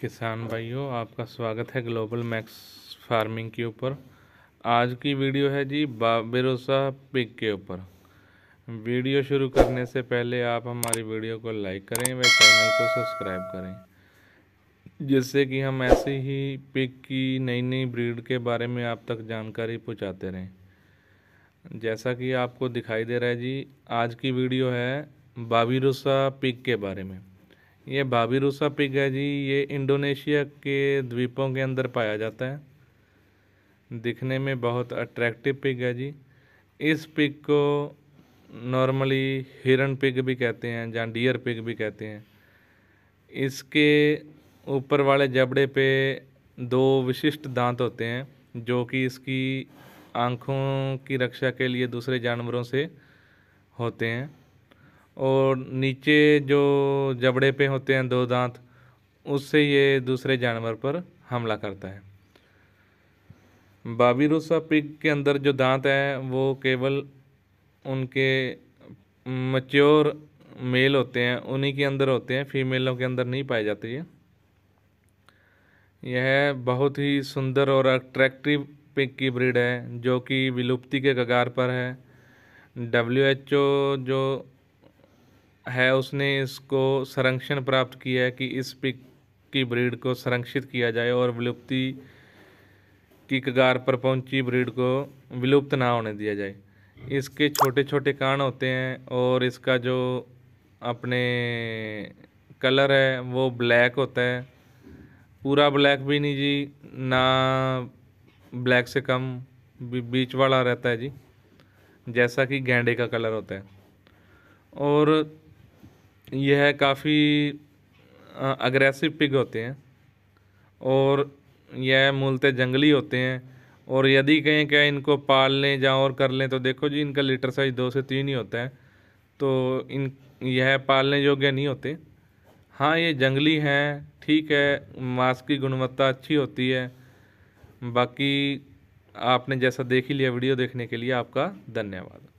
किसान भाइयों आपका स्वागत है ग्लोबल मैक्स फार्मिंग के ऊपर आज की वीडियो है जी बाबेरोसा पिक के ऊपर वीडियो शुरू करने से पहले आप हमारी वीडियो को लाइक करें व चैनल को सब्सक्राइब करें जिससे कि हम ऐसे ही पिक की नई नई ब्रीड के बारे में आप तक जानकारी पहुंचाते रहें जैसा कि आपको दिखाई दे रहा है जी आज की वीडियो है बाबीरोसा पिक के बारे में ये बाबीरूसा पिग है जी ये इंडोनेशिया के द्वीपों के अंदर पाया जाता है दिखने में बहुत अट्रैक्टिव पिग है जी इस पिग को नॉर्मली हिरन पिग भी कहते हैं या डियर पिग भी कहते हैं इसके ऊपर वाले जबड़े पे दो विशिष्ट दांत होते हैं जो कि इसकी आँखों की रक्षा के लिए दूसरे जानवरों से होते हैं और नीचे जो जबड़े पे होते हैं दो दांत उससे ये दूसरे जानवर पर हमला करता है बाबीरूसा पिग के अंदर जो दांत हैं वो केवल उनके मच्योर मेल होते हैं उन्हीं के अंदर होते हैं फीमेलों के अंदर नहीं पाए जाते ये यह बहुत ही सुंदर और अट्रैक्टिव पिग की ब्रीड है जो कि विलुप्ति के कगार पर है डब्ल्यू एच ओ जो है उसने इसको संरक्षण प्राप्त किया है कि इस पिक की ब्रीड को संरक्षित किया जाए और विलुप्ति की कगार पर पहुंची ब्रीड को विलुप्त ना होने दिया जाए इसके छोटे छोटे कान होते हैं और इसका जो अपने कलर है वो ब्लैक होता है पूरा ब्लैक भी नहीं जी ना ब्लैक से कम बीच वाला रहता है जी जैसा कि गेंडे का कलर होता है और यह काफ़ी अग्रेसिव पिग होते हैं और यह मूलतः जंगली होते हैं और यदि कहें क्या इनको पाल लें या और कर लें तो देखो जी इनका लीटर साइज दो से तीन ही होता है तो इन यह पालने योग्य नहीं होते हाँ ये जंगली हैं ठीक है मांस की गुणवत्ता अच्छी होती है बाकी आपने जैसा देख ही लिया वीडियो देखने के लिए आपका धन्यवाद